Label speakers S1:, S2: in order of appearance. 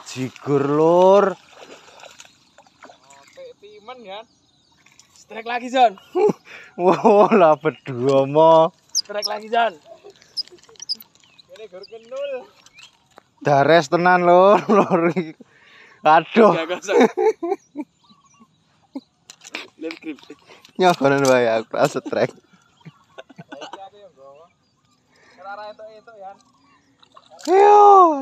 S1: jigur lur
S2: timen ya strike lagi zon wah
S3: lah berdua mo
S2: strike lagi zon
S4: ini gur kenul
S3: dares tenan lur lur aduh
S5: lihat grip
S6: nyokonan bayak pas strike hehehe